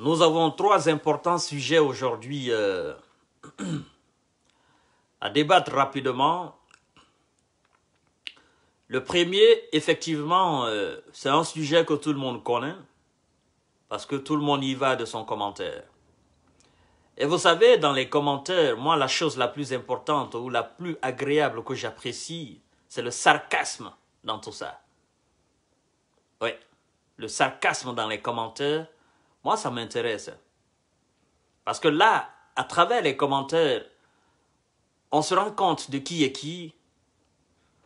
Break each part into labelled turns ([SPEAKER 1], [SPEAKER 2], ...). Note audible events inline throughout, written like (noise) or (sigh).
[SPEAKER 1] Nous avons trois importants sujets aujourd'hui euh, (clears throat) à débattre rapidement. Le premier, effectivement, euh, c'est un sujet que tout le monde connaît, parce que tout le monde y va de son commentaire. Et vous savez, dans les commentaires, moi, la chose la plus importante ou la plus agréable que j'apprécie, c'est le sarcasme dans tout ça. Oui, le sarcasme dans les commentaires, moi, ça m'intéresse. Parce que là, à travers les commentaires, on se rend compte de qui est qui.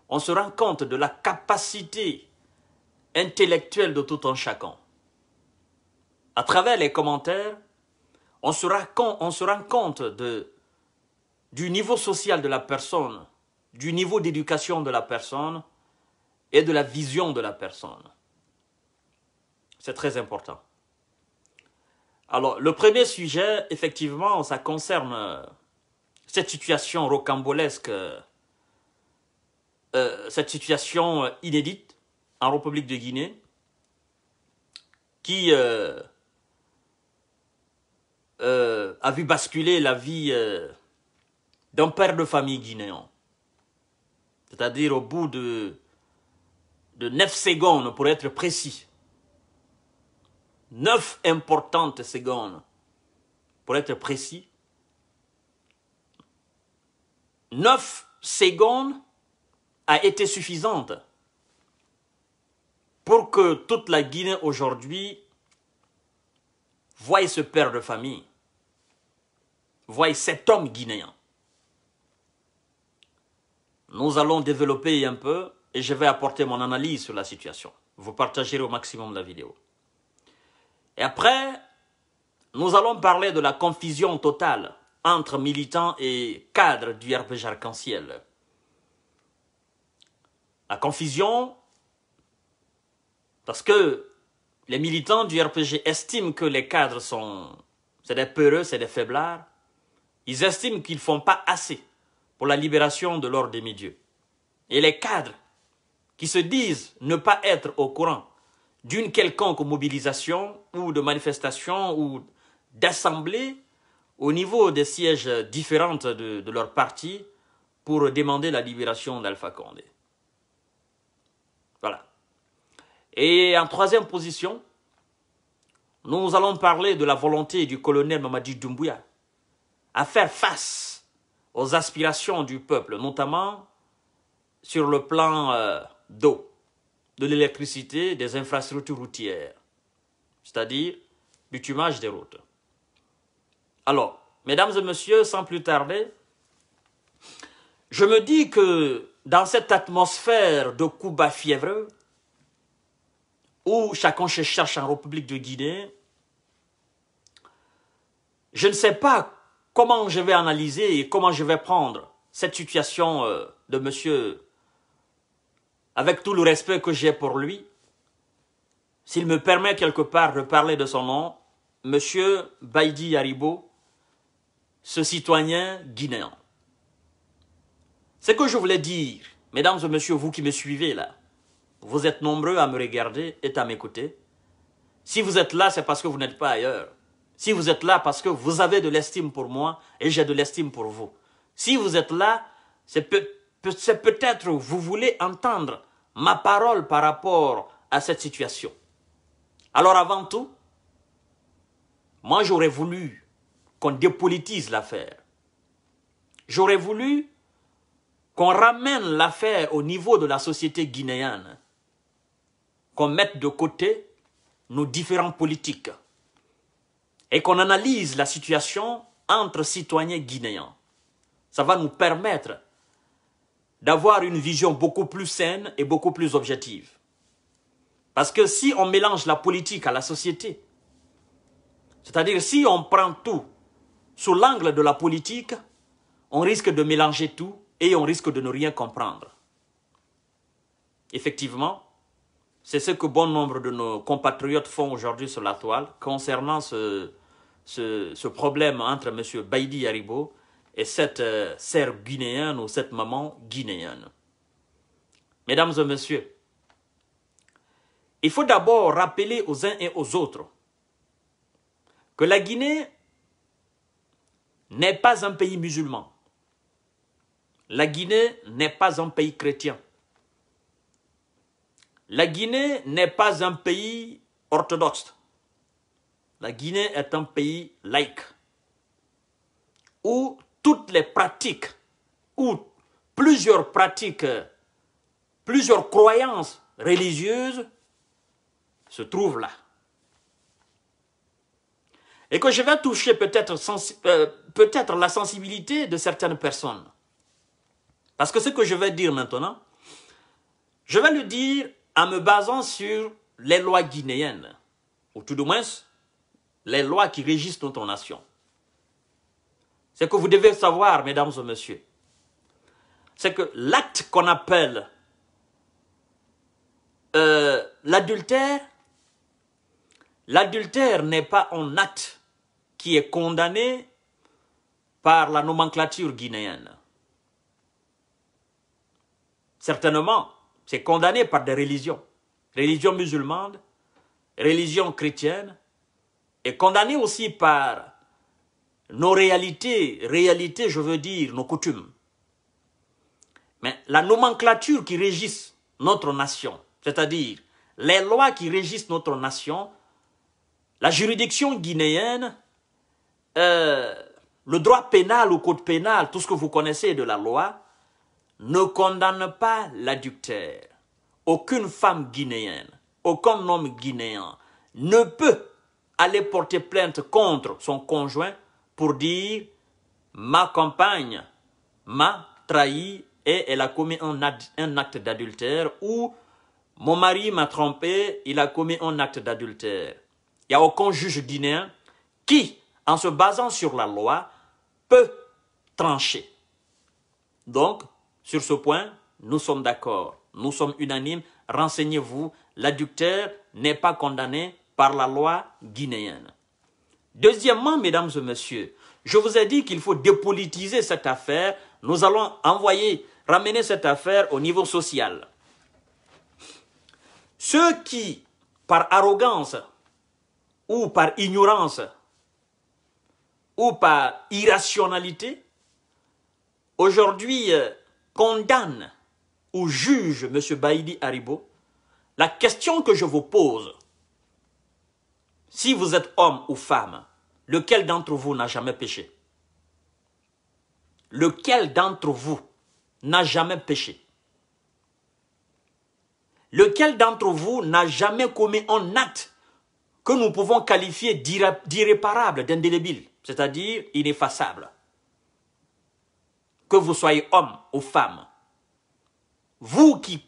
[SPEAKER 1] On se rend compte de la capacité intellectuelle de tout un chacun. À travers les commentaires, on se rend, compte du niveau social de la personne, du niveau d'éducation de la personne et de la vision de la personne. C'est très important. Alors, le premier sujet, effectivement, ça concerne euh, cette situation rocambolesque, euh, euh, cette situation inédite en République de Guinée, qui a vu basculer la vie d'un père de famille guinéen. C'est-à-dire au bout de, de 9 secondes, pour être précis, Neuf importantes secondes, pour être précis, 9 secondes a été suffisante pour que toute la Guinée aujourd'hui voie ce père de famille, voie cet homme guinéen. Nous allons développer un peu et je vais apporter mon analyse sur la situation. Vous partagerez au maximum la vidéo. Et après, nous allons parler de la confusion totale entre militants et cadres du RPG arc-en-ciel. La confusion, parce que les militants du RPG estiment que les cadres sont... C'est des peureux, c'est des faiblards. Ils estiment qu'ils ne font pas assez pour la libération de l'ordre des milieux. Et les cadres qui se disent ne pas être au courant d'une quelconque mobilisation ou de manifestation ou d'assemblée au niveau des sièges différents de, leur parti pour demander la libération d'Alpha Condé. Voilà. Et en troisième position, nous allons parler de la volonté du colonel Mamadi Doumbouya à faire face aux aspirations du peuple, notamment sur le plan euh, d'eau de l'électricité, des infrastructures routières, c'est-à-dire du tumage des routes. Alors, mesdames et messieurs, sans plus tarder, je me dis que dans cette atmosphère de coups bas fiévreux, où chacun se cherche en République de Guinée, je ne sais pas comment je vais analyser et comment je vais prendre cette situation euh, de monsieur avec tout le respect que j'ai pour lui, s'il me permet quelque part de parler de son nom, Monsieur Baidi Yaribo, ce citoyen guinéen. Ce que je voulais dire, mesdames et messieurs, vous qui me suivez là, vous êtes nombreux à me regarder et à m'écouter. Si vous êtes là, c'est parce que vous n'êtes pas ailleurs. Si vous êtes là, parce que vous avez de l'estime pour moi et j'ai de l'estime pour vous. Si vous êtes là, c'est peut c'est peut-être vous voulez entendre ma parole par rapport à cette situation. Alors avant tout, moi j'aurais voulu qu'on dépolitise l'affaire. J'aurais voulu qu'on ramène l'affaire au niveau de la société guinéenne, qu'on mette de côté nos différents politiques et qu'on analyse la situation entre citoyens guinéens. Ça va nous permettre d'avoir une vision beaucoup plus saine et beaucoup plus objective. Parce que si on mélange la politique à la société, c'est-à-dire si on prend tout sous l'angle de la politique, on risque de mélanger tout et on risque de ne rien comprendre. Effectivement, c'est ce que bon nombre de nos compatriotes font aujourd'hui sur la toile concernant ce, problème entre M. Baïdi Yaribo et cette euh, sœur guinéenne ou cette maman guinéenne. Mesdames et messieurs, il faut d'abord rappeler aux uns et aux autres que la Guinée n'est pas un pays musulman. La Guinée n'est pas un pays chrétien. La Guinée n'est pas un pays orthodoxe. La Guinée est un pays laïque où toutes les pratiques ou plusieurs pratiques, plusieurs croyances religieuses se trouvent là. Et que je vais toucher peut-être euh, peut-être la sensibilité de certaines personnes. Parce que ce que je vais dire maintenant, je vais le dire en me basant sur les lois guinéennes, ou tout de moins les lois qui régissent notre nation. Ce que vous devez savoir, mesdames et messieurs, c'est que l'acte qu'on appelle euh, l'adultère, l'adultère n'est pas un acte qui est condamné par la nomenclature guinéenne. Certainement, c'est condamné par des religions. Religion musulmane, religion chrétienne, et condamné aussi par nos réalités, réalités je veux dire nos coutumes, mais la nomenclature qui régisse notre nation, c'est-à-dire les lois qui régissent notre nation, la juridiction guinéenne, euh, le droit pénal, le code pénal, tout ce que vous connaissez de la loi, ne condamne pas l'adultère. Aucune femme guinéenne, aucun homme guinéen ne peut aller porter plainte contre son conjoint pour dire ma compagne m'a trahi et elle a commis un acte d'adultère ou mon mari m'a trompé, il a commis un acte d'adultère. Il n'y a aucun juge guinéen qui, en se basant sur la loi, peut trancher. Donc, sur ce point, nous sommes d'accord, nous sommes unanimes. Renseignez-vous, l'adducteur n'est pas condamné par la loi guinéenne. Deuxièmement, mesdames et messieurs, je vous ai dit qu'il faut dépolitiser cette affaire. Nous allons envoyer, ramener cette affaire au niveau social. Ceux qui, par arrogance ou par ignorance ou par irrationalité, aujourd'hui euh, condamnent ou jugent M. Baïdi Haribo, la question que je vous pose, si vous êtes homme ou femme, lequel d'entre vous n'a jamais péché Lequel d'entre vous n'a jamais péché Lequel d'entre vous n'a jamais commis un acte que nous pouvons qualifier d'irréparable, d'indélébile, c'est-à-dire ineffaçable Que vous soyez homme ou femme, vous qui,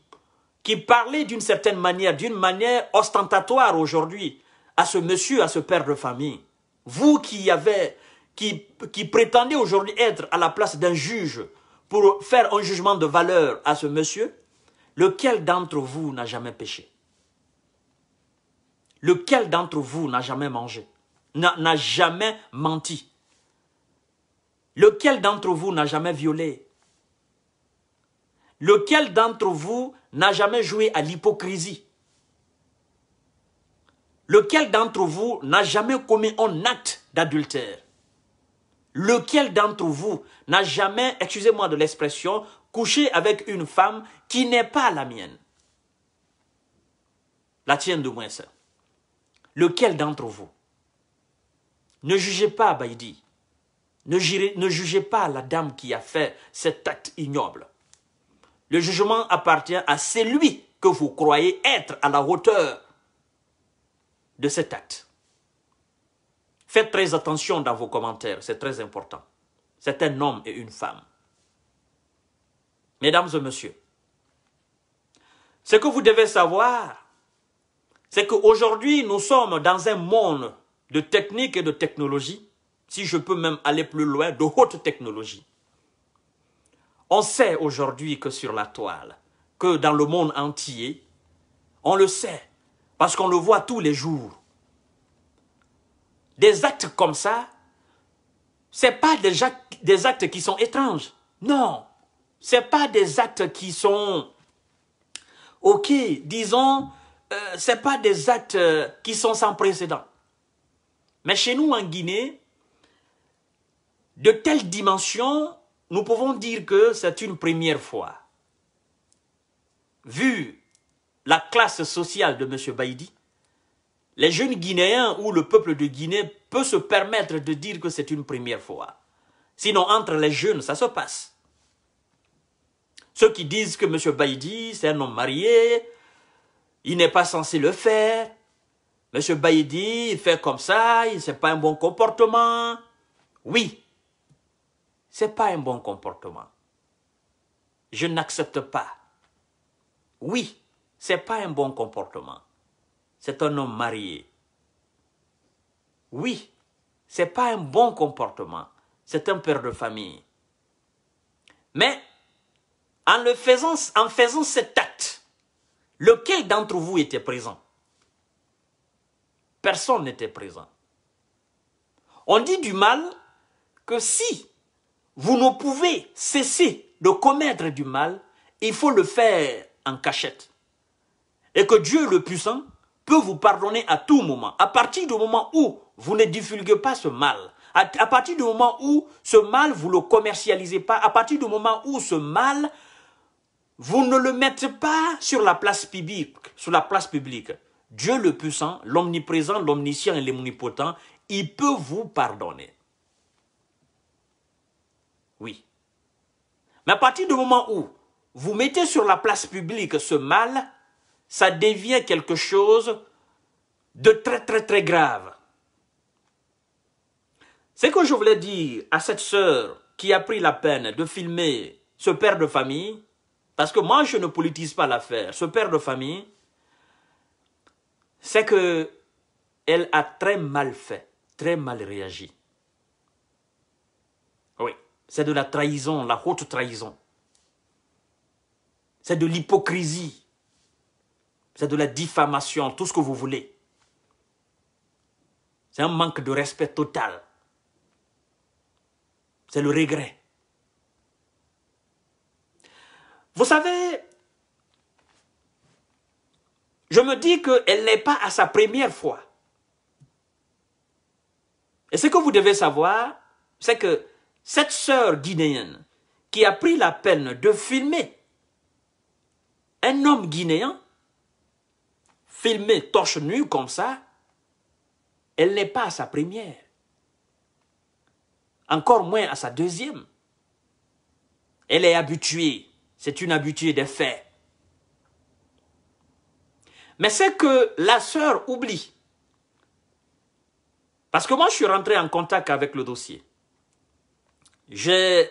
[SPEAKER 1] qui parlez d'une certaine manière, d'une manière ostentatoire aujourd'hui, à ce monsieur, à ce père de famille. Vous qui avez, qui, prétendez aujourd'hui être à la place d'un juge pour faire un jugement de valeur à ce monsieur, lequel d'entre vous n'a jamais péché Lequel d'entre vous n'a jamais mangé N'a jamais menti Lequel d'entre vous n'a jamais violé Lequel d'entre vous n'a jamais joué à l'hypocrisie Lequel d'entre vous n'a jamais commis un acte d'adultère Lequel d'entre vous n'a jamais, excusez-moi de l'expression, couché avec une femme qui n'est pas la mienne La tienne de moins ça. Lequel d'entre vous Ne jugez pas Baïdi. ne jugez pas la dame qui a fait cet acte ignoble. Le jugement appartient à celui que vous croyez être à la hauteur de cet acte. Faites très attention dans vos commentaires, c'est très important. C'est un homme et une femme. Mesdames et messieurs, ce que vous devez savoir, c'est qu'aujourd'hui, nous sommes dans un monde de technique et de technologie, si je peux même aller plus loin, de haute technologie. On sait aujourd'hui que sur la toile, que dans le monde entier, on le sait, parce qu'on le voit tous les jours. Des actes comme ça, ce pas des, actes qui sont étranges. Non. Ce pas des actes qui sont... Ok, disons, euh, ce n'est pas des actes euh, qui sont sans précédent. Mais chez nous, en Guinée, de telles dimensions, nous pouvons dire que c'est une première fois. Vu la classe sociale de M. Baïdi, les jeunes Guinéens ou le peuple de Guinée peut se permettre de dire que c'est une première fois. Sinon, entre les jeunes, ça se passe. Ceux qui disent que M. Baïdi, c'est un homme marié, il n'est pas censé le faire. M. Baïdi, il fait comme ça, c'est pas un bon comportement. Oui, c'est pas un bon comportement. Je n'accepte pas. Oui, n'est pas un bon comportement. C'est un homme marié. Oui, ce n'est pas un bon comportement. C'est un père de famille. Mais en, le faisant, en faisant cet acte, lequel d'entre vous était présent Personne n'était présent. On dit du mal que si vous ne pouvez cesser de commettre du mal, il faut le faire en cachette et que Dieu le puissant peut vous pardonner à tout moment. À partir du moment où vous ne divulguez pas ce mal, à, partir du moment où ce mal, vous ne le commercialisez pas, à partir du moment où ce mal, vous ne le mettez pas sur la place publique, sur la place publique. Dieu le puissant, l'omniprésent, l'omniscient et l'omnipotent, il peut vous pardonner. Oui. Mais à partir du moment où vous mettez sur la place publique ce mal, ça devient quelque chose de très très très grave. Ce que je voulais dire à cette sœur qui a pris la peine de filmer ce père de famille, parce que moi je ne politise pas l'affaire, ce père de famille, c'est que elle a très mal fait, très mal réagi. Oui, c'est de la trahison, la haute trahison. C'est de l'hypocrisie c'est de la diffamation, tout ce que vous voulez. C'est un manque de respect total. C'est le regret. Vous savez, je me dis qu'elle n'est pas à sa première fois. Et ce que vous devez savoir, c'est que cette sœur guinéenne qui a pris la peine de filmer un homme guinéen filmée torche nue comme ça, elle n'est pas à sa première. Encore moins à sa deuxième. Elle est habituée. C'est une habituée des faits. Mais c'est que la sœur oublie. Parce que moi, je suis rentré en contact avec le dossier. J'ai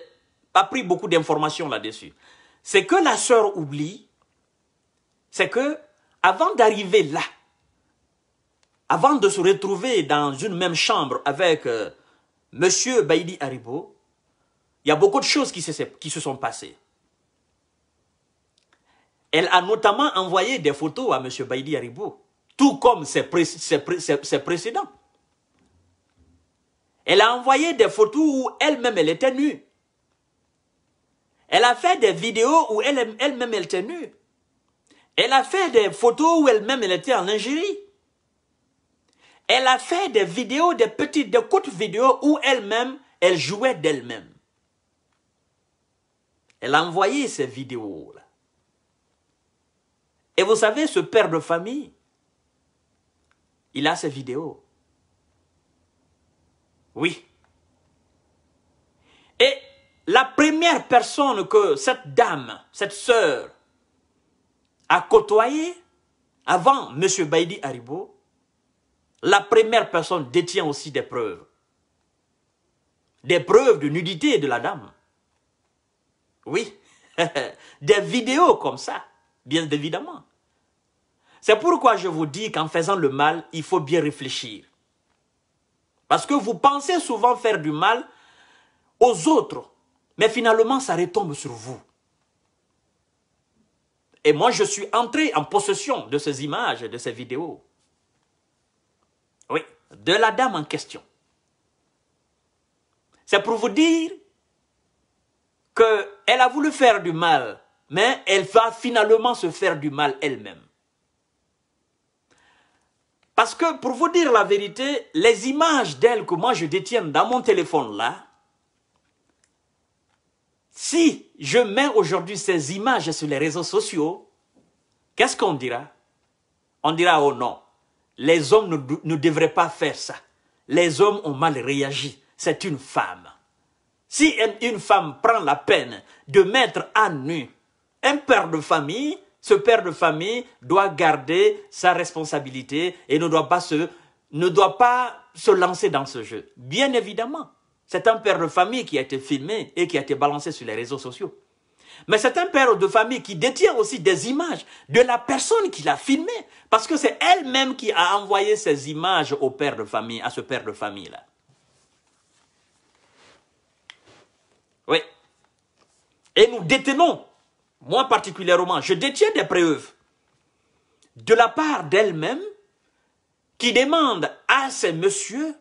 [SPEAKER 1] pris beaucoup d'informations là-dessus. C'est que la sœur oublie, c'est que avant d'arriver là, avant de se retrouver dans une même chambre avec euh, M. Baïdi Haribo, il y a beaucoup de choses qui se, sont passées. Elle a notamment envoyé des photos à M. Baïdi Haribo, tout comme ses, précédents. Elle a envoyé des photos où elle-même elle était nue. Elle a fait des vidéos où elle-même elle était nue. Elle a fait des photos où elle-même elle était en lingerie. Elle a fait des vidéos, des petites, des courtes vidéos où elle-même elle jouait d'elle-même. Elle a envoyé ces vidéos-là. Et vous savez, ce père de famille, il a ces vidéos. Oui. Et la première personne que cette dame, cette sœur, à côtoyer, avant M. Baïdi Haribo, la première personne détient aussi des preuves. Des preuves de nudité de la dame. Oui, (laughs) des vidéos comme ça, bien évidemment. C'est pourquoi je vous dis qu'en faisant le mal, il faut bien réfléchir. Parce que vous pensez souvent faire du mal aux autres, mais finalement ça retombe sur vous. Et moi, je suis entré en possession de ces images, de ces vidéos. Oui, de la dame en question. C'est pour vous dire qu'elle a voulu faire du mal, mais elle va finalement se faire du mal elle-même. Parce que, pour vous dire la vérité, les images d'elle que moi je détiens dans mon téléphone là, si je mets aujourd'hui ces images sur les réseaux sociaux, qu'est-ce qu'on dira On dira, oh non, les hommes ne, devraient pas faire ça. Les hommes ont mal réagi. C'est une femme. Si une femme prend la peine de mettre à nu un père de famille, ce père de famille doit garder sa responsabilité et ne doit pas se, ne doit pas se lancer dans ce jeu. Bien évidemment. C'est un père de famille qui a été filmé et qui a été balancé sur les réseaux sociaux. Mais c'est un père de famille qui détient aussi des images de la personne qui l'a filmé. Parce que c'est elle-même qui a envoyé ces images au père de famille, à ce père de famille-là. Oui. Et nous détenons, moi particulièrement, je détiens des preuves de la part d'elle-même qui demande à ces messieurs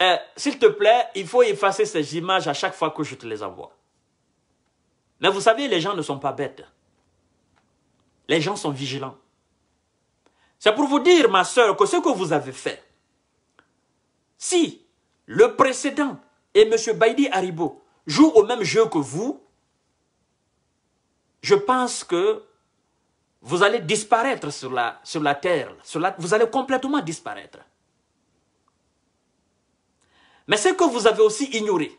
[SPEAKER 1] euh, s'il te plaît, il faut effacer ces images à chaque fois que je te les envoie. Mais vous savez, les gens ne sont pas bêtes. Les gens sont vigilants. C'est pour vous dire, ma soeur, que ce que vous avez fait, si le précédent et M. Baidi Haribo jouent au même jeu que vous, je pense que vous allez disparaître sur la, sur la terre. vous allez complètement disparaître. Mais ce que vous avez aussi ignoré,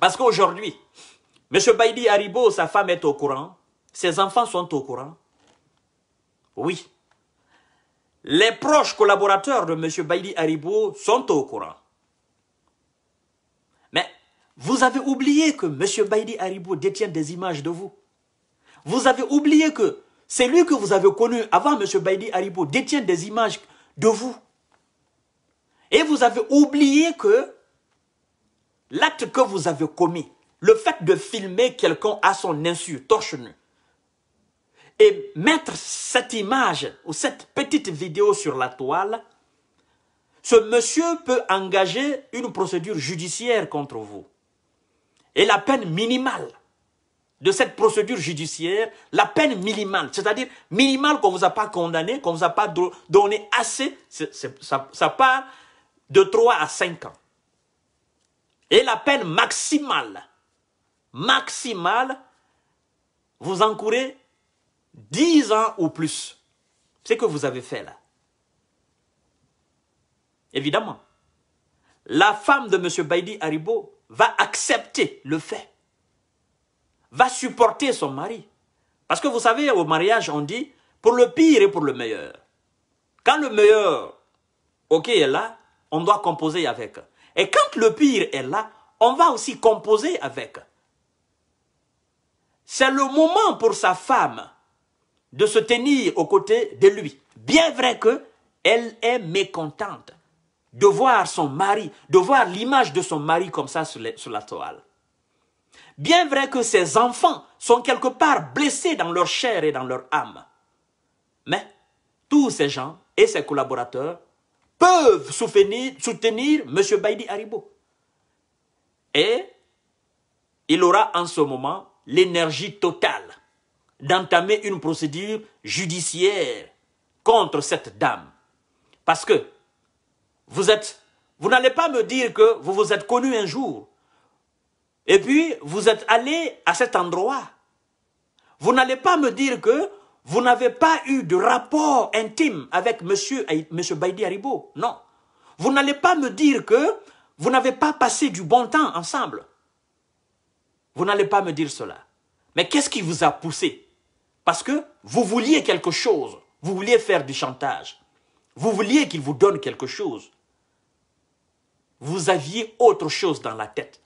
[SPEAKER 1] parce qu'aujourd'hui, M. Baïdi Haribo, sa femme est au courant, ses enfants sont au courant. Oui. Les proches collaborateurs de M. Baïdi Haribo sont au courant. Mais vous avez oublié que M. Baïdi Haribo détient des images de vous. Vous avez oublié que c'est lui que vous avez connu avant M. Baïdi Haribo détient des images de vous. Et vous avez oublié que l'acte que vous avez commis, le fait de filmer quelqu'un à son insu, torche nue, et mettre cette image ou cette petite vidéo sur la toile, ce monsieur peut engager une procédure judiciaire contre vous. Et la peine minimale de cette procédure judiciaire, la peine minimale, c'est-à-dire minimale qu'on ne vous a pas condamné, qu'on ne vous a pas donné assez, ça, ça part de 3 à 5 ans. Et la peine maximale, maximale, vous encourez 10 ans ou plus. C'est ce que vous avez fait là. Évidemment, la femme de M. Baidi Haribo va accepter le fait, va supporter son mari. Parce que vous savez, au mariage, on dit pour le pire et pour le meilleur. Quand le meilleur, ok, est là, on doit composer avec. Et quand le pire est là, on va aussi composer avec. C'est le moment pour sa femme de se tenir aux côtés de lui. Bien vrai que elle est mécontente de voir son mari, de voir l'image de son mari comme ça sur, sur la toile. Bien vrai que ses enfants sont quelque part blessés dans leur chair et dans leur âme. Mais tous ces gens et ses collaborateurs peuvent soutenir, M. Baïdi Haribo. Et il aura en ce moment l'énergie totale d'entamer une procédure judiciaire contre cette dame. Parce que vous êtes, vous n'allez pas me dire que vous vous êtes connu un jour. Et puis, vous êtes allé à cet endroit. Vous n'allez pas me dire que vous n'avez pas eu de rapport intime avec monsieur, monsieur Baïdi Haribo. Non. Vous n'allez pas me dire que vous n'avez pas passé du bon temps ensemble. Vous n'allez pas me dire cela. Mais qu'est-ce qui vous a poussé Parce que vous vouliez quelque chose. Vous vouliez faire du chantage. Vous vouliez qu'il vous donne quelque chose. Vous aviez autre chose dans la tête.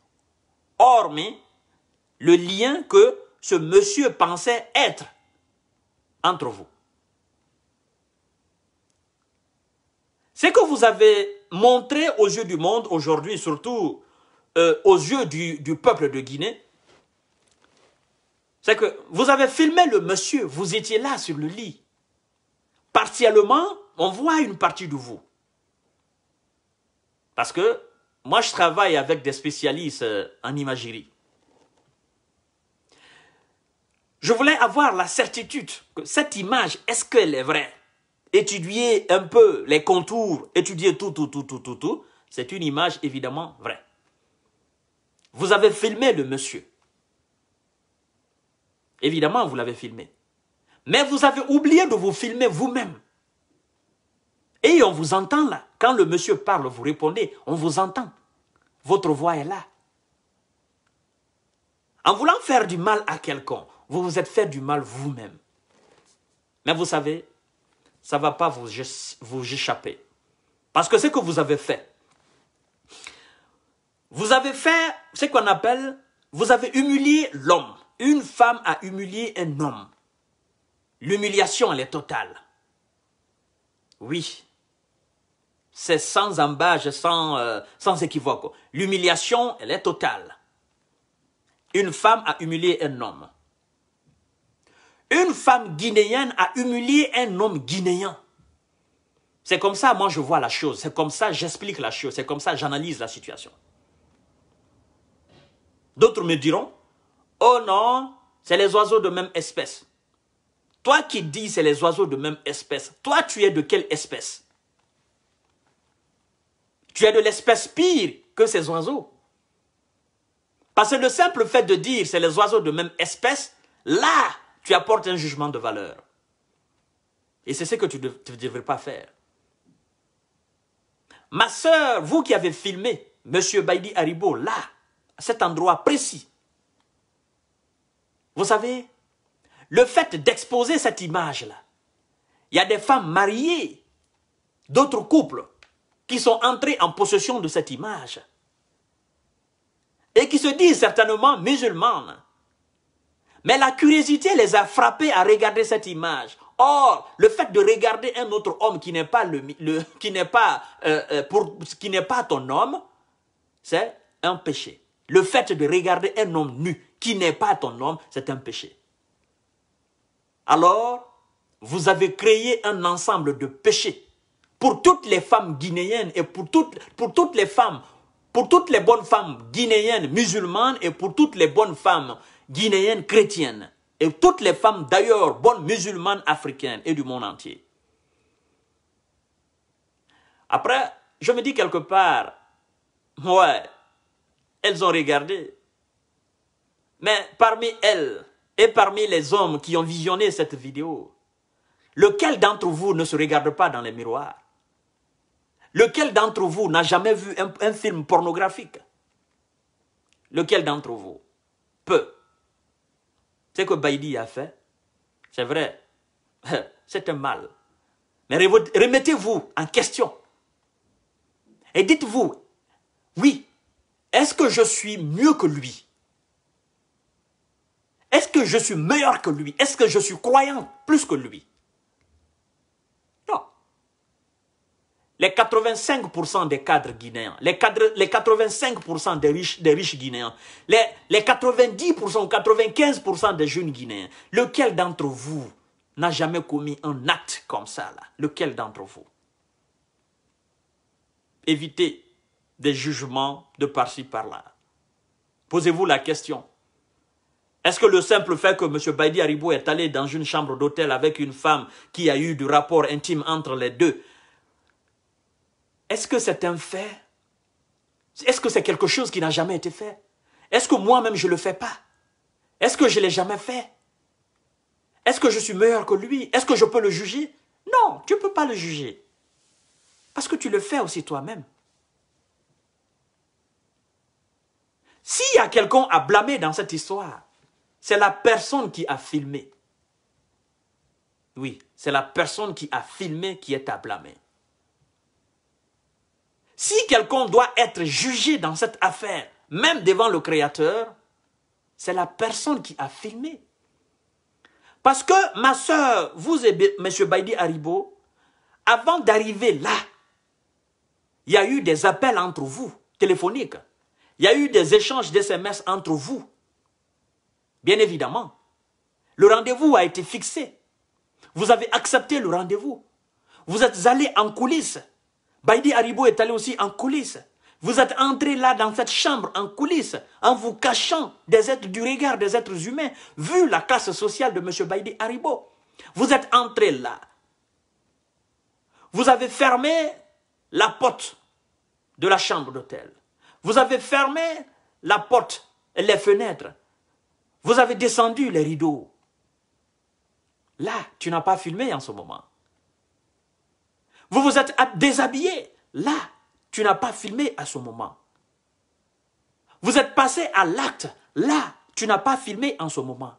[SPEAKER 1] Hormis le lien que ce monsieur pensait être entre vous. Ce que vous avez montré aux yeux du monde aujourd'hui, surtout euh, aux yeux du, du peuple de Guinée, c'est que vous avez filmé le monsieur, vous étiez là sur le lit. Partiellement, on voit une partie de vous. Parce que moi, je travaille avec des spécialistes euh, en imagerie. Je voulais avoir la certitude que cette image, est-ce qu'elle est vraie Étudier un peu les contours, étudier tout, tout, tout, tout, tout, tout, c'est une image évidemment vraie. Vous avez filmé le monsieur. Évidemment, vous l'avez filmé. Mais vous avez oublié de vous filmer vous-même. Et on vous entend là. Quand le monsieur parle, vous répondez, on vous entend. Votre voix est là. En voulant faire du mal à quelqu'un, vous vous êtes fait du mal vous-même. Mais vous savez, ça ne va pas vous, échapper. Parce que ce que vous avez fait, vous avez fait ce qu'on appelle, vous avez humilié l'homme. Une femme a humilié un homme. L'humiliation, elle est totale. Oui. C'est sans embâche, sans, euh, sans équivoque. L'humiliation, elle est totale. Une femme a humilié un homme. Une femme guinéenne a humilié un homme guinéen. C'est comme ça, moi, je vois la chose. C'est comme ça, j'explique la chose. C'est comme ça, j'analyse la situation. D'autres me diront, oh non, c'est les oiseaux de même espèce. Toi qui dis c'est les oiseaux de même espèce, toi tu es de quelle espèce Tu es de l'espèce pire que ces oiseaux. Parce que le simple fait de dire c'est les oiseaux de même espèce, là, tu apportes un jugement de valeur. Et c'est ce que tu ne devrais pas faire. Ma sœur, vous qui avez filmé M. Baidi Haribo, là, à cet endroit précis, vous savez, le fait d'exposer cette image-là, il y a des femmes mariées, d'autres couples, qui sont entrés en possession de cette image et qui se disent certainement musulmanes mais la curiosité les a frappés à regarder cette image. Or, le fait de regarder un autre homme qui n'est pas, qui n'est pas, euh, euh, qui pas ton homme, c'est un péché. Le fait de regarder un homme nu qui n'est pas ton homme, c'est un péché. Alors, vous avez créé un ensemble de péchés pour toutes les femmes guinéennes et pour toutes, pour toutes les femmes, pour toutes les bonnes femmes guinéennes musulmanes et pour toutes les bonnes femmes guinéennes chrétiennes et toutes les femmes d'ailleurs bonnes musulmanes africaines et du monde entier. Après, je me dis quelque part, ouais, elles ont regardé. Mais parmi elles et parmi les hommes qui ont visionné cette vidéo, lequel d'entre vous ne se regarde pas dans les miroirs Lequel d'entre vous n'a jamais vu un, film pornographique Lequel d'entre vous Peu. Ce que Baïdi a fait, c'est vrai, (laughs) c'est un mal. Mais remettez-vous en question. Et dites-vous, oui, est-ce que je suis mieux que lui Est-ce que je suis meilleur que lui Est-ce que je suis croyant plus que lui les 85% des cadres guinéens, les, cadres, les 85% des riches, des riches guinéens, les, 90% ou 95% des jeunes guinéens, lequel d'entre vous n'a jamais commis un acte comme ça là Lequel d'entre vous Évitez des jugements de par-ci par-là. Posez-vous la question. Est-ce que le simple fait que M. Baidi Haribo est allé dans une chambre d'hôtel avec une femme qui a eu du rapport intime entre les deux, est-ce que c'est un fait Est-ce que c'est quelque chose qui n'a jamais été fait Est-ce que moi-même je ne le fais pas Est-ce que je ne l'ai jamais fait Est-ce que je suis meilleur que lui Est-ce que je peux le juger Non, tu ne peux pas le juger. Parce que tu le fais aussi toi-même. S'il y a quelqu'un à blâmer dans cette histoire, c'est la personne qui a filmé. Oui, c'est la personne qui a filmé qui est à blâmer. Si quelqu'un doit être jugé dans cette affaire, même devant le Créateur, c'est la personne qui a filmé. Parce que ma soeur, vous et M. Baidi Haribo, avant d'arriver là, il y a eu des appels entre vous, téléphoniques. Il y a eu des échanges d'SMS entre vous. Bien évidemment, le rendez-vous a été fixé. Vous avez accepté le rendez-vous. Vous êtes allé en coulisses. Baidi Haribo est allé aussi en coulisses. Vous êtes entré là dans cette chambre en coulisses, en vous cachant des êtres, du regard des êtres humains, vu la classe sociale de M. Baidi Haribo. Vous êtes entré là. Vous avez fermé la porte de la chambre d'hôtel. Vous avez fermé la porte et les fenêtres. Vous avez descendu les rideaux. Là, tu n'as pas filmé en ce moment. Vous vous êtes déshabillé. Là, tu n'as pas filmé à ce moment. Vous êtes passé à l'acte. Là, tu n'as pas filmé en ce moment.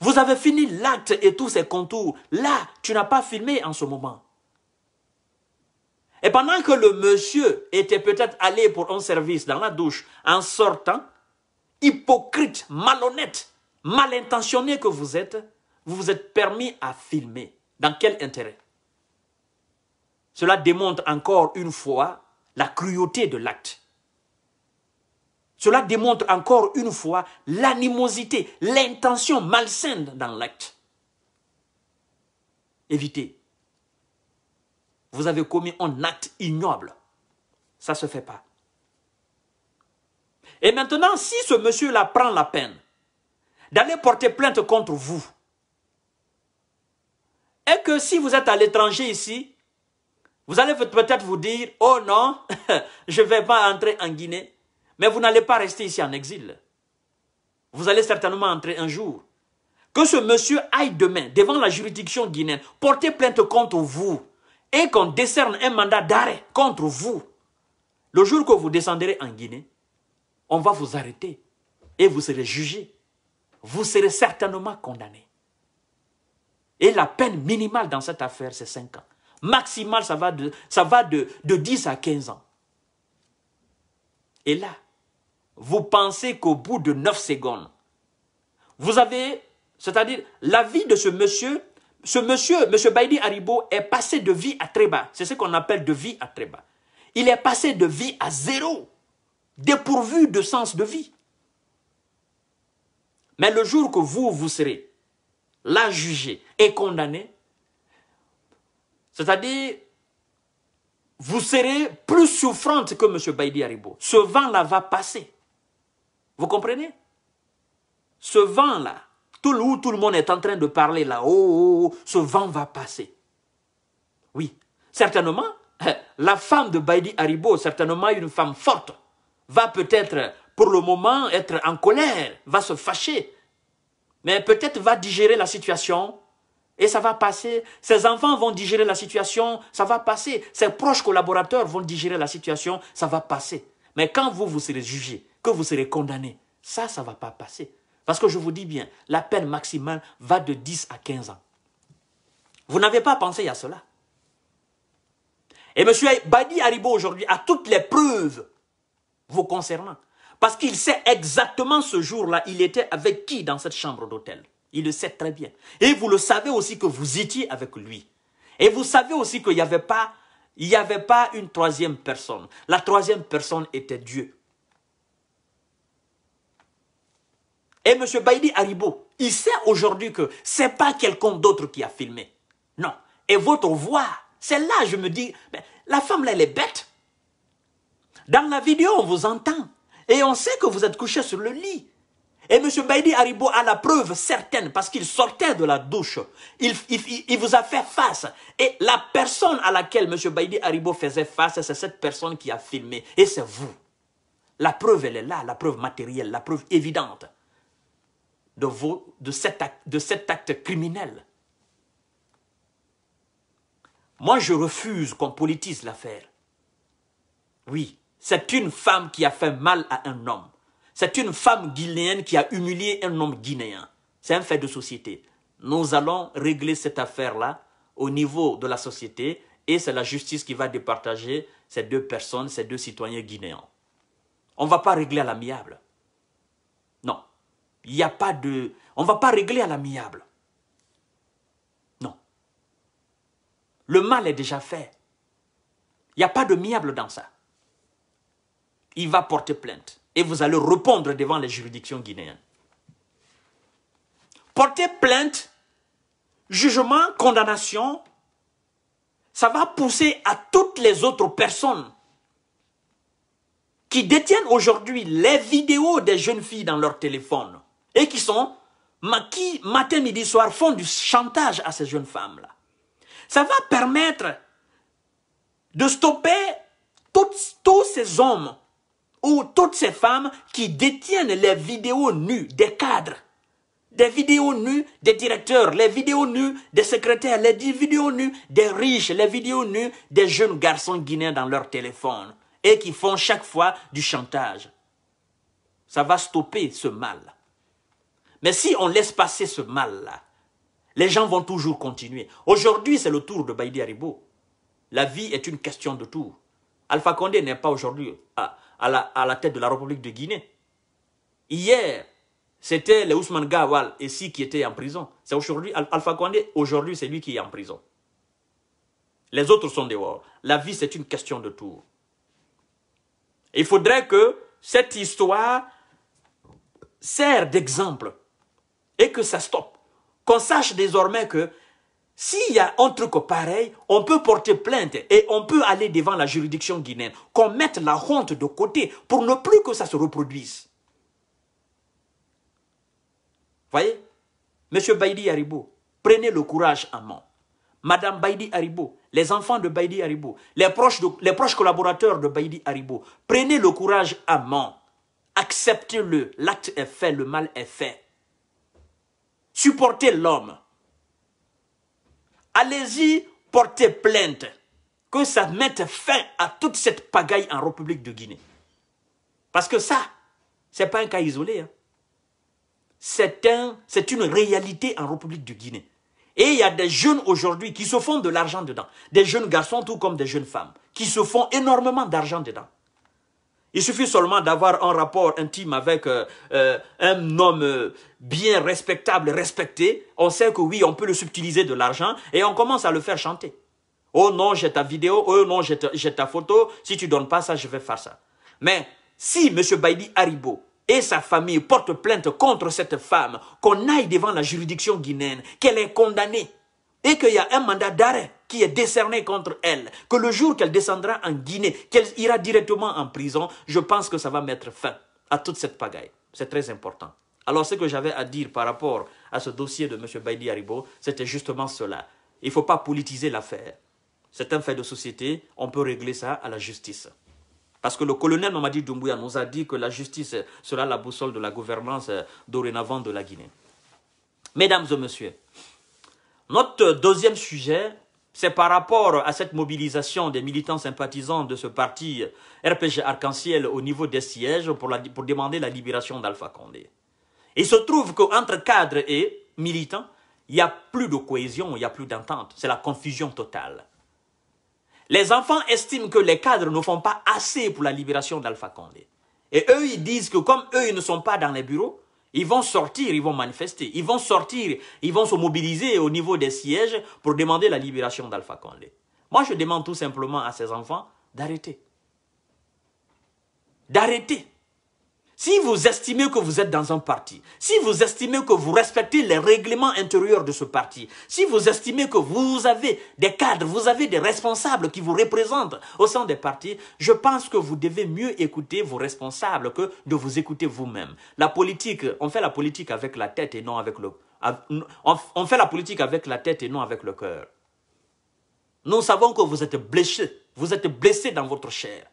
[SPEAKER 1] Vous avez fini l'acte et tous ses contours. Là, tu n'as pas filmé en ce moment. Et pendant que le monsieur était peut-être allé pour un service dans la douche, en sortant, hypocrite, malhonnête, mal intentionné que vous êtes, vous vous êtes permis à filmer. Dans quel intérêt cela démontre encore une fois la cruauté de l'acte. Cela démontre encore une fois l'animosité, l'intention malsaine dans l'acte. Évitez. Vous avez commis un acte ignoble. Ça ne se fait pas. Et maintenant, si ce monsieur-là prend la peine d'aller porter plainte contre vous, et que si vous êtes à l'étranger ici, vous allez peut-être vous dire, oh non, (laughs) je ne vais pas entrer en Guinée. Mais vous n'allez pas rester ici en exil. Vous allez certainement entrer un jour. Que ce monsieur aille demain devant la juridiction guinéenne, porter plainte contre vous et qu'on décerne un mandat d'arrêt contre vous. Le jour que vous descendrez en Guinée, on va vous arrêter et vous serez jugé. Vous serez certainement condamné. Et la peine minimale dans cette affaire, c'est 5 ans. Maximal, ça va, de, ça va de, 10 à 15 ans. Et là, vous pensez qu'au bout de 9 secondes, vous avez, c'est-à-dire, la vie de ce monsieur, ce monsieur, monsieur Baidi Haribo, est passé de vie à très bas. C'est ce qu'on appelle de vie à très bas. Il est passé de vie à zéro, dépourvu de sens de vie. Mais le jour que vous, vous serez là jugé et condamné, c'est-à-dire, vous serez plus souffrante que M. Baïdi Haribo. Ce vent-là va passer. Vous comprenez Ce vent-là, tout tout le monde est en train de parler là, oh, oh, oh, ce vent va passer. Oui, certainement, (laughs) la femme de Baïdi Haribo, certainement une femme forte, va peut-être pour le moment être en colère, va se fâcher, mais peut-être va digérer la situation et ça va passer. Ses enfants vont digérer la situation, ça va passer. Ses proches collaborateurs vont digérer la situation, ça va passer. Mais quand vous, vous serez jugé, que vous serez condamné, ça, ça ne va pas passer. Parce que je vous dis bien, la peine maximale va de 10 à 15 ans. Vous n'avez pas pensé à cela. Et M. Badi Haribo aujourd'hui a toutes les preuves vous concernant. Parce qu'il sait exactement ce jour-là, il était avec qui dans cette chambre d'hôtel. Il le sait très bien. Et vous le savez aussi que vous étiez avec lui. Et vous savez aussi qu'il n'y avait pas, il avait pas une troisième personne. La troisième personne était Dieu. Et M. Baïdi Haribo, il sait aujourd'hui que ce n'est pas quelqu'un d'autre qui a filmé. Non. Et votre voix, c'est là, je me dis, la femme là, elle est bête. Dans la vidéo, on vous entend. Et on sait que vous êtes couché sur le lit. Et M. Baïdi Haribo a la preuve certaine parce qu'il sortait de la douche. Il, vous a fait face. Et la personne à laquelle M. Baïdi Haribo faisait face, c'est cette personne qui a filmé. Et c'est vous. La preuve, elle est là, la preuve matérielle, la preuve évidente de, vos, de, cet, de cet acte criminel. Moi, je refuse qu'on politise l'affaire. Oui, c'est une femme qui a fait mal à un homme. C'est une femme guinéenne qui a humilié un homme guinéen. C'est un fait de société. Nous allons régler cette affaire-là au niveau de la société et c'est la justice qui va départager ces deux personnes, ces deux citoyens guinéens. On ne va pas régler à l'amiable. Non. Il n'y a pas de... On ne va pas régler à l'amiable. Non. Le mal est déjà fait. Il n'y a pas de miable dans ça. Il va porter plainte et vous allez répondre devant les juridictions guinéennes. Porter plainte, jugement, condamnation, ça va pousser à toutes les autres personnes qui détiennent aujourd'hui les vidéos des jeunes filles dans leur téléphone et qui sont, matin, midi, soir font du chantage à ces jeunes femmes-là. Ça va permettre de stopper tous ces hommes ou toutes ces femmes qui détiennent les vidéos nues des cadres, des vidéos nues des directeurs, les vidéos nues des secrétaires, les vidéos nues des riches, les vidéos nues des jeunes garçons guinéens dans leur téléphone et qui font chaque fois du chantage. Ça va stopper ce mal. Mais si on laisse passer ce mal-là, les gens vont toujours continuer. Aujourd'hui, c'est le tour de Baïdi Haribo. La vie est une question de tout. Alpha Condé n'est pas aujourd'hui ah, à la, tête de la République de Guinée. Hier, c'était les Ousmane Gawal ici qui était en prison. C'est aujourd'hui, Alpha Condé, aujourd'hui, c'est lui qui est en prison. Les autres sont dehors. La vie, c'est une question de tour. Il faudrait que cette histoire sert d'exemple et que ça stoppe. Qu'on sache désormais que s'il y a un truc pareil, on peut porter plainte et on peut aller devant la juridiction guinéenne, qu'on mette la honte de côté pour ne plus que ça se reproduise. Voyez Monsieur Baïdi Haribo, prenez le courage à main. Madame Baïdi Haribo, les enfants de Baïdi Haribo, les proches, collaborateurs de Baïdi Haribo, prenez le courage à main. Acceptez-le. L'acte est fait, le mal est fait. Supportez l'homme. Allez-y, portez plainte. Que ça mette fin à toute cette pagaille en République de Guinée. Parce que ça, c'est pas un cas isolé. Hein. C'est un, une réalité en République de Guinée. Et il y a des jeunes aujourd'hui qui se font de l'argent dedans. Des jeunes garçons tout comme des jeunes femmes. Qui se font énormément d'argent dedans. Il suffit seulement d'avoir un rapport intime avec euh, euh, un homme euh, bien respectable, respecté. On sait que oui, on peut le subtiliser de l'argent et on commence à le faire chanter. Oh non, j'ai ta vidéo, oh non, j'ai ta, photo, si tu donnes pas ça, je vais faire ça. Mais si M. Baidi Haribo et sa famille portent plainte contre cette femme, qu'on aille devant la juridiction guinéenne, qu'elle est condamnée, et qu'il y a un mandat d'arrêt qui est décerné contre elle, que le jour qu'elle descendra en Guinée, qu'elle ira directement en prison, je pense que ça va mettre fin à toute cette pagaille. C'est très important. Alors ce que j'avais à dire par rapport à ce dossier de M. Baïdi Haribo, c'était justement cela. Il ne faut pas politiser l'affaire. C'est un fait de société, on peut régler ça à la justice. Parce que le colonel Mamadi Doumbouya nous a dit que la justice sera la boussole de la gouvernance euh, dorénavant de la Guinée. Mesdames et messieurs, notre deuxième sujet, c'est par rapport à cette mobilisation des militants sympathisants de ce parti RPG Arc-en-Ciel au niveau des sièges pour, demander la libération d'Alpha Condé. Il se trouve qu'entre cadres et militants, il n'y a plus de cohésion, il n'y a plus d'entente. C'est la confusion totale. Les enfants estiment que les cadres ne font pas assez pour la libération d'Alpha Condé. Et eux, ils disent que comme eux, ils ne sont pas dans les bureaux, ils vont sortir, ils vont manifester, ils vont sortir, ils vont se mobiliser au niveau des sièges pour demander la libération d'Alpha Condé. Moi, je demande tout simplement à ces enfants d'arrêter. D'arrêter. Si vous estimez que vous êtes dans un parti, si vous estimez que vous respectez les règlements intérieurs de ce parti, si vous estimez que vous avez des cadres, vous avez des responsables qui vous représentent au sein des partis, je pense que vous devez mieux écouter vos responsables que de vous écouter vous-même. La politique, on fait la politique avec la tête et non avec le... On fait la politique avec la tête et non avec le cœur. Nous savons que vous êtes blessé, vous êtes blessé dans votre chair.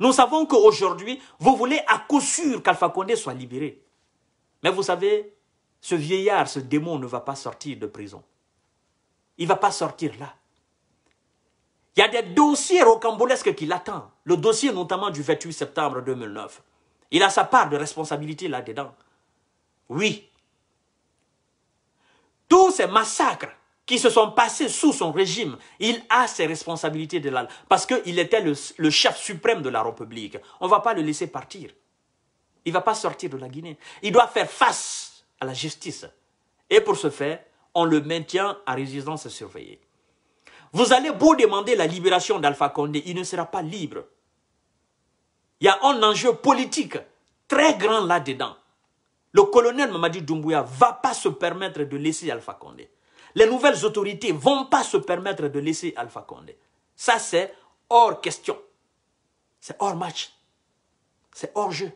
[SPEAKER 1] Nous savons qu'aujourd'hui, vous voulez à coup sûr qu'Alpha Condé soit libéré. Mais vous savez, ce vieillard, ce démon ne va pas sortir de prison. Il ne va pas sortir là. Il y a des dossiers rocambolesques qui l'attendent. Le dossier notamment du 28 septembre 2009. Il a sa part de responsabilité là-dedans. Oui. Tous ces massacres qui se sont passés sous son régime, il a ses responsabilités de parce qu'il était le, chef suprême de la République. On ne va pas le laisser partir. Il ne va pas sortir de la Guinée. Il doit faire face à la justice. Et pour ce faire, on le maintient à résidence surveillée. Vous allez beau demander la libération d'Alpha Condé, il ne sera pas libre. Il y a un enjeu politique très grand là-dedans. Le colonel Mamadi Doumbouya ne va pas se permettre de laisser Alpha Condé les nouvelles autorités ne vont pas se permettre de laisser Alpha Condé. Ça, c'est hors question. C'est hors match. C'est hors jeu.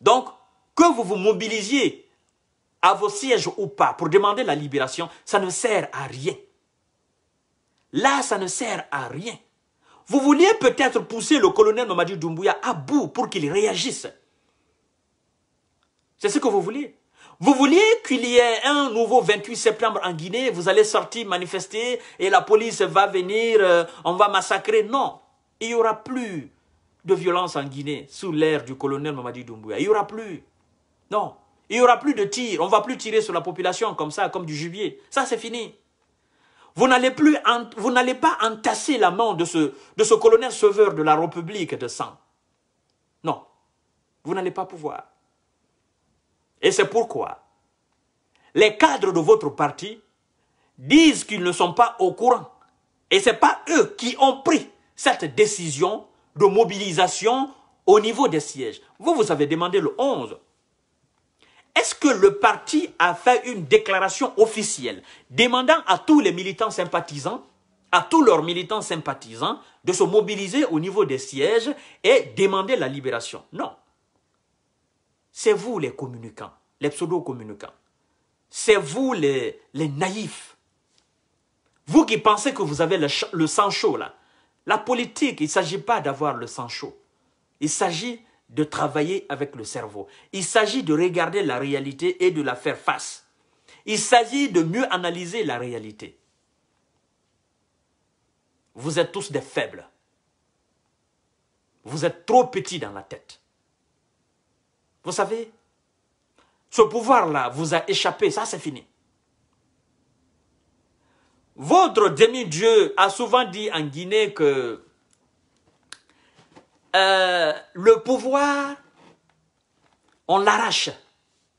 [SPEAKER 1] Donc, que vous vous mobilisiez à vos sièges ou pas pour demander la libération, ça ne sert à rien. Là, ça ne sert à rien. Vous vouliez peut-être pousser le colonel Mamadou Doumbouya à bout pour qu'il réagisse. C'est ce que vous vouliez. Vous vouliez qu'il y ait un nouveau 28 septembre en Guinée, vous allez sortir manifester et la police va venir, euh, on va massacrer. Non, il n'y aura plus de violence en Guinée sous l'ère du colonel Mamadi Doumbouya. Il n'y aura plus. Non, il n'y aura plus de tir. On ne va plus tirer sur la population comme ça, comme du juillet. Ça, c'est fini. Vous n'allez plus, vous n'allez pas entasser la main de ce, de ce colonel sauveur de la République de sang. Non, vous n'allez pas pouvoir. Et c'est pourquoi les cadres de votre parti disent qu'ils ne sont pas au courant. Et ce n'est pas eux qui ont pris cette décision de mobilisation au niveau des sièges. Vous, vous avez demandé le 11. Est-ce que le parti a fait une déclaration officielle demandant à tous les militants sympathisants, à tous leurs militants sympathisants, de se mobiliser au niveau des sièges et demander la libération Non. C'est vous les communicants, les pseudo-communicants. C'est vous les, les, naïfs. Vous qui pensez que vous avez le, le sang chaud là. La politique, il ne s'agit pas d'avoir le sang chaud. Il s'agit de travailler avec le cerveau. Il s'agit de regarder la réalité et de la faire face. Il s'agit de mieux analyser la réalité. Vous êtes tous des faibles. Vous êtes trop petits dans la tête. Vous savez, ce pouvoir-là vous a échappé, ça c'est fini. Votre demi-dieu a souvent dit en Guinée que euh, le pouvoir, on l'arrache.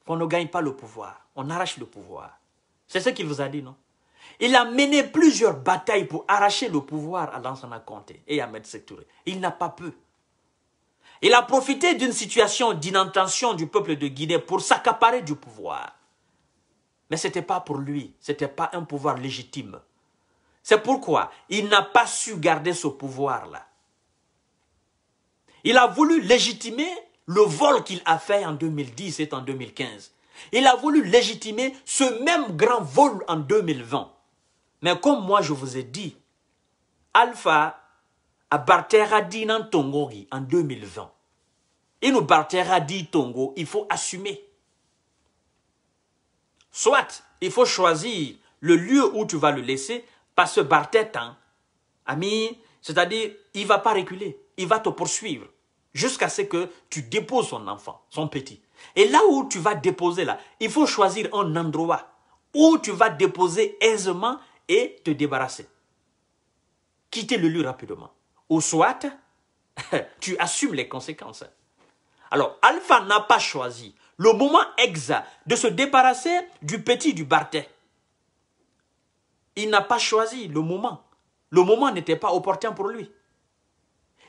[SPEAKER 1] Qu'on ne gagne pas le pouvoir. On arrache le pouvoir. C'est ce qu'il vous a dit, non Il a mené plusieurs batailles pour arracher le pouvoir à l'ancien Conté et à Medsectouré. Il n'a pas pu. Il a profité d'une situation d'inattention du peuple de Guinée pour s'accaparer du pouvoir. Mais ce n'était pas pour lui, ce n'était pas un pouvoir légitime. C'est pourquoi il n'a pas su garder ce pouvoir-là. Il a voulu légitimer le vol qu'il a fait en 2010 et en 2015. Il a voulu légitimer ce même grand vol en 2020. Mais comme moi je vous ai dit, Alpha a dit en en 2020. Et nous Bartera dit Tongo, il faut assumer. Soit il faut choisir le lieu où tu vas le laisser parce que Barthé ami, c'est-à-dire il va pas reculer, il va te poursuivre jusqu'à ce que tu déposes son enfant, son petit. Et là où tu vas déposer là, il faut choisir un endroit où tu vas déposer aisément et te débarrasser. Quitter le lieu rapidement ou soit (laughs) tu assumes les conséquences. Alors, Alpha n'a pas choisi le moment exact de se débarrasser du petit du Barthé. Il n'a pas choisi le moment. Le moment n'était pas opportun pour lui.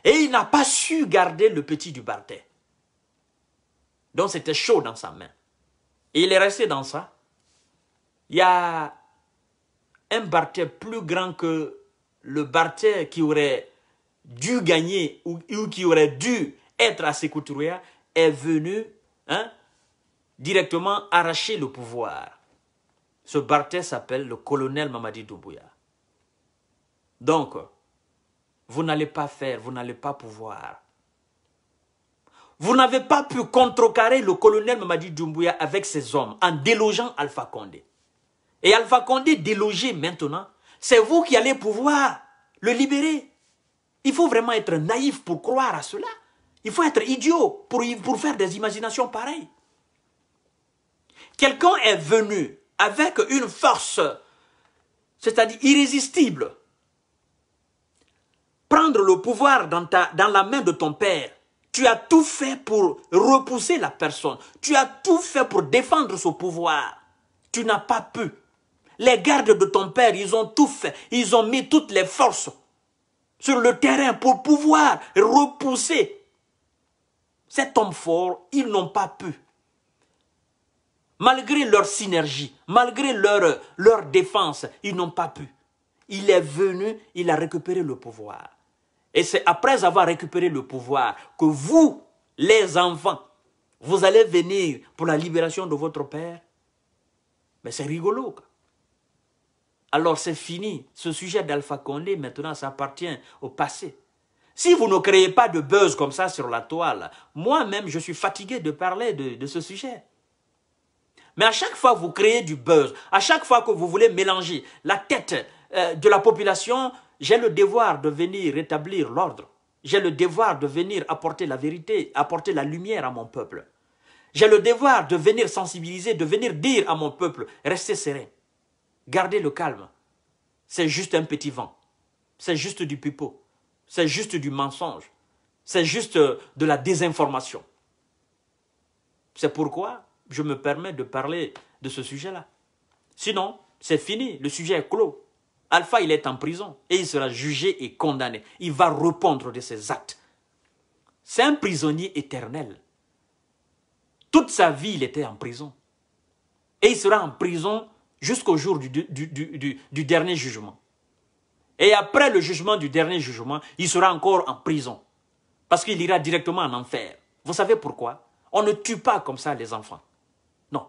[SPEAKER 1] Et il n'a pas su garder le petit du Barthé. Donc c'était chaud dans sa main. Et il est resté dans ça. Il y a un Barthé plus grand que le Barthé qui aurait dû gagner ou, qui aurait dû être à couturiers est venu hein, directement arracher le pouvoir. Ce Barthé s'appelle le colonel Mamadi Doumbouya. Donc, vous n'allez pas faire, vous n'allez pas pouvoir. Vous n'avez pas pu contrecarrer le colonel Mamadi Doumbouya avec ses hommes en délogeant Alpha Condé. Et Alpha Condé délogé maintenant, c'est vous qui allez pouvoir le libérer. Il faut vraiment être naïf pour croire à cela. Il faut être idiot pour, pour faire des imaginations pareilles. Quelqu'un est venu avec une force, c'est-à-dire irrésistible, prendre le pouvoir dans, ta, dans la main de ton père. Tu as tout fait pour repousser la personne. Tu as tout fait pour défendre ce pouvoir. Tu n'as pas pu. Les gardes de ton père, ils ont tout fait. Ils ont mis toutes les forces sur le terrain pour pouvoir repousser cet homme fort, ils n'ont pas pu. Malgré leur synergie, malgré leur, leur défense, ils n'ont pas pu. Il est venu, il a récupéré le pouvoir. Et c'est après avoir récupéré le pouvoir que vous, les enfants, vous allez venir pour la libération de votre père. Mais c'est rigolo alors c'est fini. Ce sujet d'Alpha Condé, maintenant, ça appartient au passé. Si vous ne créez pas de buzz comme ça sur la toile, moi-même, je suis fatigué de parler de, ce sujet. Mais à chaque fois que vous créez du buzz, à chaque fois que vous voulez mélanger la tête euh, de la population, j'ai le devoir de venir rétablir l'ordre. J'ai le devoir de venir apporter la vérité, apporter la lumière à mon peuple. J'ai le devoir de venir sensibiliser, de venir dire à mon peuple, restez serein. Gardez le calme. C'est juste un petit vent. C'est juste du pipeau. C'est juste du mensonge. C'est juste euh, de la désinformation. C'est pourquoi je me permets de parler de ce sujet-là. Sinon, c'est fini, le sujet est clos. Alpha, il est en prison et il sera jugé et condamné. Il va répondre de ses actes. C'est un prisonnier éternel. Toute sa vie, il était en prison. Et il sera en prison jusqu'au jour du, dernier jugement. Et après le jugement du dernier jugement, il sera encore en prison. Parce qu'il ira directement en enfer. Vous savez pourquoi On ne tue pas comme ça les enfants. Non.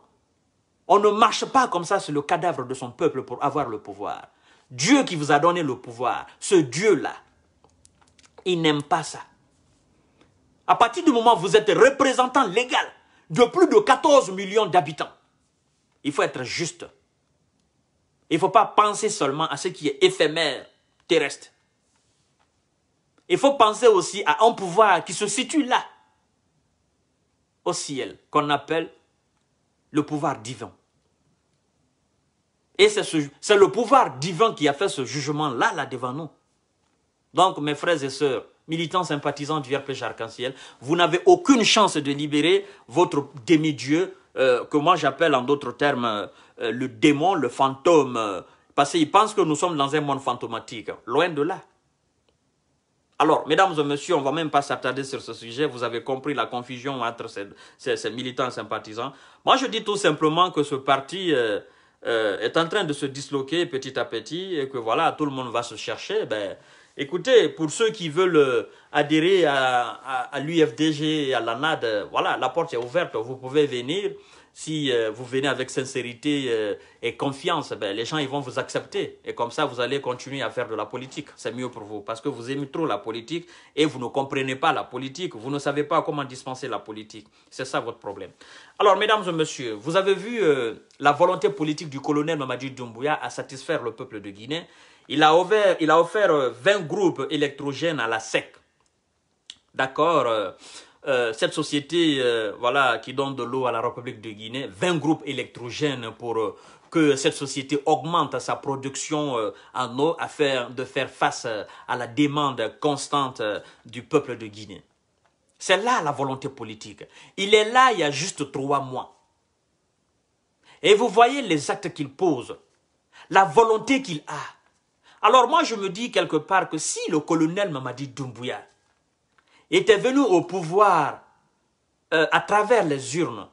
[SPEAKER 1] On ne marche pas comme ça sur le cadavre de son peuple pour avoir le pouvoir. Dieu qui vous a donné le pouvoir, ce Dieu-là, il n'aime pas ça. À partir du moment où vous êtes représentant légal de plus de 14 millions d'habitants, il faut être juste. Il ne faut pas penser seulement à ce qui est éphémère, terrestre. Il faut penser aussi à un pouvoir qui se situe là, au ciel, qu'on appelle le pouvoir divin. Et c'est le pouvoir divin qui a fait ce jugement-là, là devant nous. Donc, mes frères et sœurs, militants sympathisants du RPG Arc-en-Ciel, vous n'avez aucune chance de libérer votre demi-dieu euh, que moi j'appelle en d'autres termes euh, le démon, le fantôme, parce qu'ils pensent que nous sommes dans un monde fantomatique. Loin de là. Alors, mesdames et messieurs, on ne va même pas s'attarder sur ce sujet. Vous avez compris la confusion entre ces, militants et sympathisants. Moi, je dis tout simplement que ce parti euh, est en train de se disloquer petit à petit et que voilà, tout le monde va se chercher. Ben, Écoutez, pour ceux qui veulent euh, adhérer à, à l'UFDG et à l'ANAD, euh, voilà, la porte est ouverte, vous pouvez venir. Si euh, vous venez avec sincérité et confiance, ben, les gens ils vont vous accepter. Et comme ça, vous allez continuer à faire de la politique. C'est mieux pour vous parce que vous aimez trop la politique et vous ne comprenez pas la politique. Vous ne savez pas comment dispenser la politique. C'est ça votre problème. Alors, mesdames et messieurs, vous avez vu la volonté politique du colonel Mamadou Doumbouya à satisfaire le peuple de Guinée. Il a, offert, il a offert 20 groupes électrogènes à la SEC. D'accord euh, euh, cette société euh, voilà, qui donne de l'eau à la République de Guinée, 20 groupes électrogènes pour que cette société augmente sa production en eau afin de faire face à la demande constante du peuple de Guinée. C'est là la volonté politique. Il est là il y a juste trois mois. Et vous voyez les actes qu'il pose, la volonté qu'il a. Alors moi, je me dis quelque part que si le colonel Mamadi Doumbouya était venu au pouvoir euh, à travers les urnes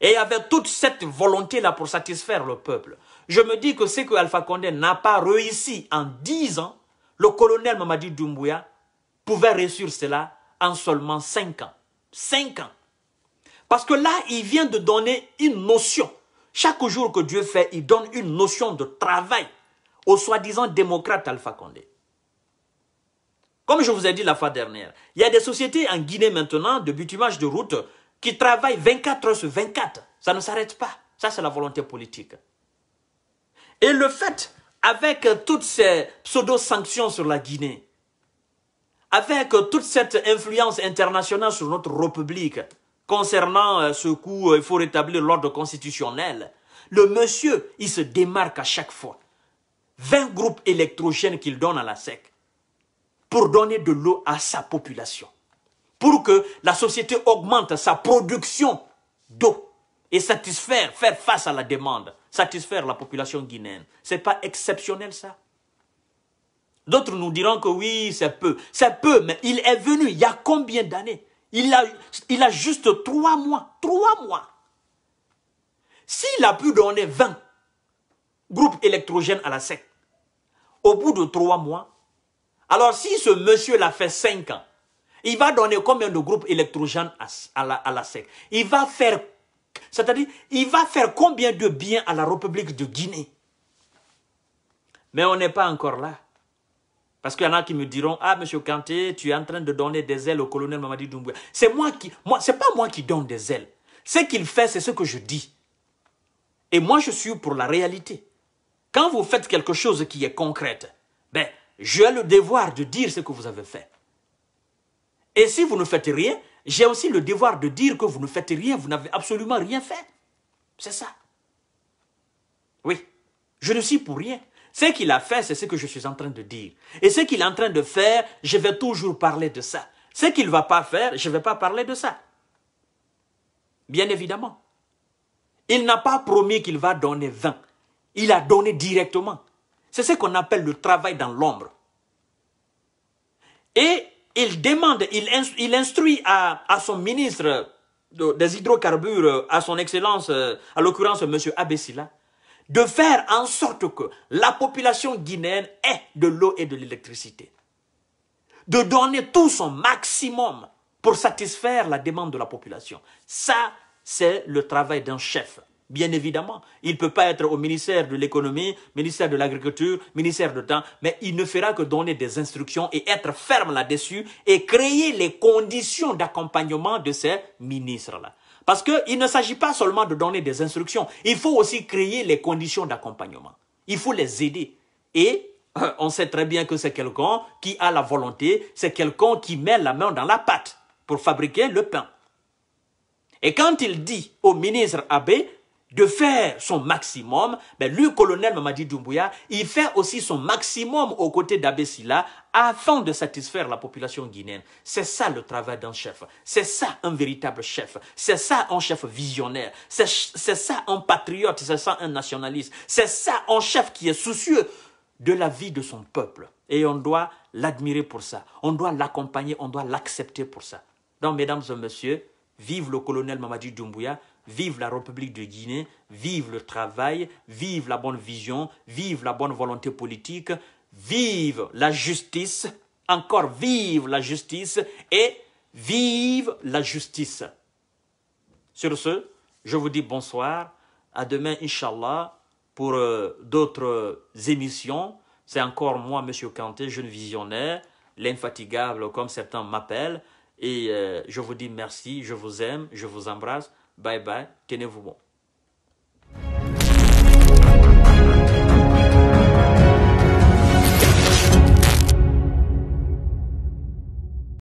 [SPEAKER 1] et avait toute cette volonté-là pour satisfaire le peuple, je me dis que ce que Alpha Condé n'a pas réussi en dix ans, le colonel Mamadi Doumbouya pouvait réussir cela en seulement 5 ans. Cinq ans. Parce que là, il vient de donner une notion. Chaque jour que Dieu fait, il donne une notion de travail au soi-disant démocrate Alpha Condé. Comme je vous ai dit la fois dernière, il y a des sociétés en Guinée maintenant de bitumage de route qui travaillent 24 heures sur 24. Ça ne s'arrête pas. Ça, c'est la volonté politique. Et le fait, avec toutes ces pseudo-sanctions sur la Guinée, avec toute cette influence internationale sur notre République, concernant euh, ce coup, euh, il faut rétablir l'ordre constitutionnel, le monsieur, il se démarque à chaque fois. 20 groupes électrogènes qu'il donne à la SEC pour donner de l'eau à sa population, pour que la société augmente sa production d'eau et satisfaire, faire face à la demande, satisfaire la population guinéenne. Ce n'est pas exceptionnel ça D'autres nous diront que oui, c'est peu. C'est peu, mais il est venu il y a combien d'années il a, il a juste trois mois. Trois mois. S'il a pu donner 20 groupes électrogènes à la SEC, au bout de trois mois. Alors si ce monsieur l'a fait cinq ans, il va donner combien de groupes électrogènes à, la, SEC Il va faire, c'est-à-dire, il va faire combien de biens à la République de Guinée Mais on n'est pas encore là. Parce qu'il y en a qui me diront, ah, monsieur Kanté, tu es en train de donner des ailes au colonel Mamadi Doumbouya. C'est moi qui, c'est pas moi qui donne des ailes. Ce qu'il fait, c'est ce que je dis. Et moi, je suis pour la réalité. Quand vous faites quelque chose qui est concrète, ben, j'ai le devoir de dire ce que vous avez fait. Et si vous ne faites rien, j'ai aussi le devoir de dire que vous ne faites rien, vous n'avez absolument rien fait. C'est ça. Oui, je ne suis pour rien. Ce qu'il a fait, c'est ce que je suis en train de dire. Et ce qu'il est en train de faire, je vais toujours parler de ça. Ce qu'il ne va pas faire, je ne vais pas parler de ça. Bien évidemment. Il n'a pas promis qu'il va donner 20. Il a donné directement. C'est ce qu'on appelle le travail dans l'ombre. Et il demande, il, instruit à, son ministre des hydrocarbures, euh, à son excellence, euh, à l'occurrence M. Abessila, de faire en sorte que la population guinéenne ait de l'eau et de l'électricité. De donner tout son maximum pour satisfaire la demande de la population. Ça, c'est le travail d'un chef. Bien évidemment, il ne peut pas être au ministère de l'économie, ministère de l'agriculture, ministère de temps, mais il ne fera que donner des instructions et être ferme là-dessus et créer les conditions d'accompagnement de ces ministres-là. Parce qu'il ne s'agit pas seulement de donner des instructions, il faut aussi créer les conditions d'accompagnement. Il faut les aider. Et euh, on sait très bien que c'est quelqu'un qui a la volonté, c'est quelqu'un qui met la main dans la pâte pour fabriquer le pain. Et quand il dit au ministre Abbé, de faire son maximum, ben, le colonel Mamadi Doumbouya, il fait aussi son maximum aux côtés d'Abessila afin de satisfaire la population guinéenne. C'est ça le travail d'un chef. C'est ça un véritable chef. C'est ça un chef visionnaire. C'est ça un patriote. C'est ça un nationaliste. C'est ça un chef qui est soucieux de la vie de son peuple. Et on doit l'admirer pour ça. On doit l'accompagner. On doit l'accepter pour ça. Donc, mesdames et messieurs, vive le colonel Mamadi Doumbouya. Vive la République de Guinée, vive le travail, vive la bonne vision, vive la bonne volonté politique, vive la justice, encore vive la justice et vive la justice. Sur ce, je vous dis bonsoir, à demain Inch'Allah pour euh, d'autres émissions. C'est encore moi, Monsieur Kanté, jeune visionnaire, l'infatigable comme certains m'appellent. Et euh, je vous dis merci, je vous aime, je vous embrasse. Bye bye, tenez-vous bon.